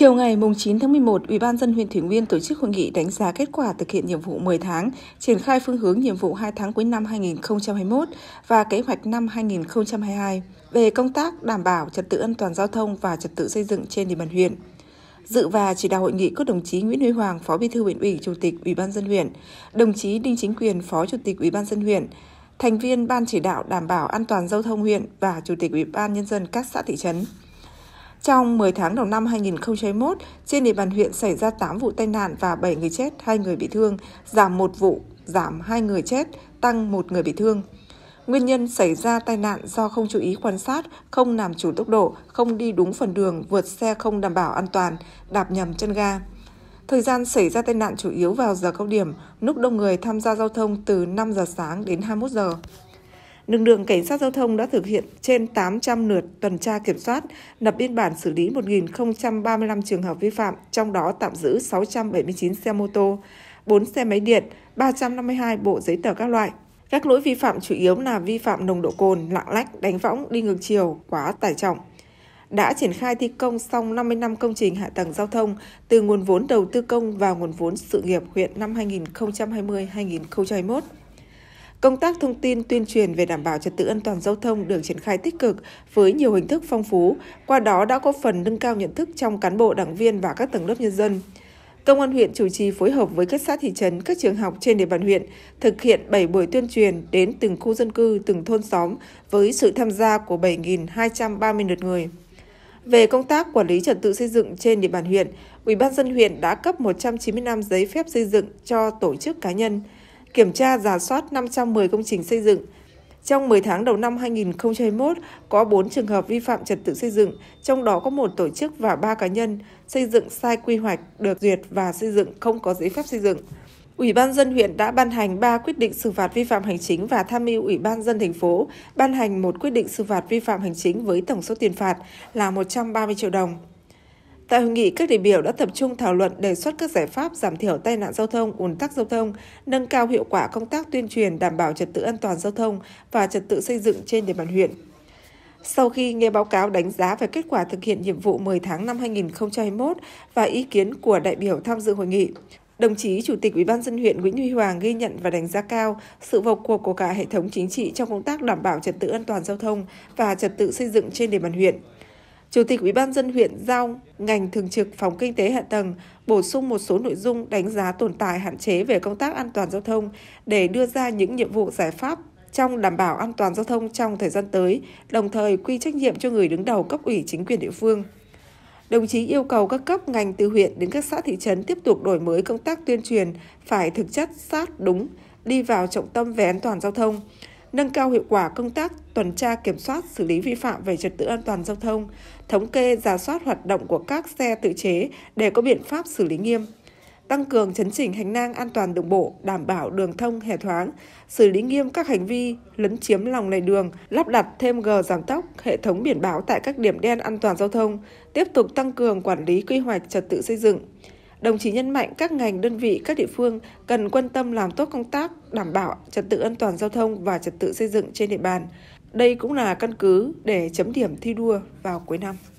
Chiều ngày 9 tháng 11, Ủy ban dân huyện Thủy Nguyên tổ chức hội nghị đánh giá kết quả thực hiện nhiệm vụ 10 tháng, triển khai phương hướng nhiệm vụ 2 tháng cuối năm 2021 và kế hoạch năm 2022 về công tác đảm bảo trật tự an toàn giao thông và trật tự xây dựng trên địa bàn huyện. Dự và chỉ đạo hội nghị có đồng chí Nguyễn Huy Hoàng, Phó Bí thư huyện ủy, Chủ tịch Ủy ban dân huyện, đồng chí Đinh Chính Quyền, Phó Chủ tịch Ủy ban dân huyện, thành viên Ban chỉ đạo đảm bảo an toàn giao thông huyện và Chủ tịch Ủy ban nhân dân các xã thị trấn. Trong 10 tháng đầu năm 2021, trên địa bàn huyện xảy ra 8 vụ tai nạn và 7 người chết, 2 người bị thương, giảm 1 vụ, giảm 2 người chết, tăng 1 người bị thương. Nguyên nhân xảy ra tai nạn do không chú ý quan sát, không làm chủ tốc độ, không đi đúng phần đường, vượt xe không đảm bảo an toàn, đạp nhầm chân ga. Thời gian xảy ra tai nạn chủ yếu vào giờ cao điểm, lúc đông người tham gia giao thông từ 5 giờ sáng đến 21 giờ lực lượng cảnh sát giao thông đã thực hiện trên 800 lượt tuần tra kiểm soát, lập biên bản xử lý 1.035 trường hợp vi phạm, trong đó tạm giữ 679 xe mô tô, 4 xe máy điện, 352 bộ giấy tờ các loại. Các lỗi vi phạm chủ yếu là vi phạm nồng độ cồn, lạng lách, đánh võng, đi ngược chiều, quá tải trọng. Đã triển khai thi công xong 50 năm công trình hạ tầng giao thông từ nguồn vốn đầu tư công và nguồn vốn sự nghiệp huyện năm 2020-2021. Công tác thông tin tuyên truyền về đảm bảo trật tự an toàn giao thông được triển khai tích cực với nhiều hình thức phong phú, qua đó đã có phần nâng cao nhận thức trong cán bộ, đảng viên và các tầng lớp nhân dân. Công an huyện chủ trì phối hợp với các xã thị trấn, các trường học trên địa bàn huyện thực hiện 7 buổi tuyên truyền đến từng khu dân cư, từng thôn xóm với sự tham gia của 7.230 lượt người. Về công tác quản lý trật tự xây dựng trên địa bàn huyện, Ủy ban dân huyện đã cấp 195 giấy phép xây dựng cho tổ chức cá nhân, kiểm tra giả soát 510 công trình xây dựng. Trong 10 tháng đầu năm 2021, có 4 trường hợp vi phạm trật tự xây dựng, trong đó có một tổ chức và 3 cá nhân xây dựng sai quy hoạch được duyệt và xây dựng không có giấy phép xây dựng. Ủy ban dân huyện đã ban hành 3 quyết định xử phạt vi phạm hành chính và tham mưu Ủy ban dân thành phố ban hành một quyết định xử phạt vi phạm hành chính với tổng số tiền phạt là 130 triệu đồng. Tại hội nghị, các đại biểu đã tập trung thảo luận đề xuất các giải pháp giảm thiểu tai nạn giao thông, ùn tắc giao thông, nâng cao hiệu quả công tác tuyên truyền đảm bảo trật tự an toàn giao thông và trật tự xây dựng trên địa bàn huyện. Sau khi nghe báo cáo đánh giá về kết quả thực hiện nhiệm vụ 10 tháng năm 2021 và ý kiến của đại biểu tham dự hội nghị, đồng chí Chủ tịch Ủy ban dân huyện Nguyễn Huy Hoàng ghi nhận và đánh giá cao sự vào cuộc của cả hệ thống chính trị trong công tác đảm bảo trật tự an toàn giao thông và trật tự xây dựng trên địa bàn huyện. Chủ tịch Ủy ban dân huyện giao ngành thường trực phòng kinh tế hạ tầng bổ sung một số nội dung đánh giá tồn tại hạn chế về công tác an toàn giao thông để đưa ra những nhiệm vụ giải pháp trong đảm bảo an toàn giao thông trong thời gian tới, đồng thời quy trách nhiệm cho người đứng đầu cấp ủy chính quyền địa phương. Đồng chí yêu cầu các cấp ngành từ huyện đến các xã thị trấn tiếp tục đổi mới công tác tuyên truyền phải thực chất sát đúng, đi vào trọng tâm về an toàn giao thông, nâng cao hiệu quả công tác tuần tra kiểm soát xử lý vi phạm về trật tự an toàn giao thông, thống kê giả soát hoạt động của các xe tự chế để có biện pháp xử lý nghiêm tăng cường chấn chỉnh hành lang an toàn đường bộ, đảm bảo đường thông hẻ thoáng, xử lý nghiêm các hành vi lấn chiếm lòng lề đường, lắp đặt thêm gờ giảm tốc, hệ thống biển báo tại các điểm đen an toàn giao thông, tiếp tục tăng cường quản lý quy hoạch trật tự xây dựng. Đồng chí nhấn mạnh các ngành đơn vị các địa phương cần quan tâm làm tốt công tác đảm bảo trật tự an toàn giao thông và trật tự xây dựng trên địa bàn, đây cũng là căn cứ để chấm điểm thi đua vào cuối năm.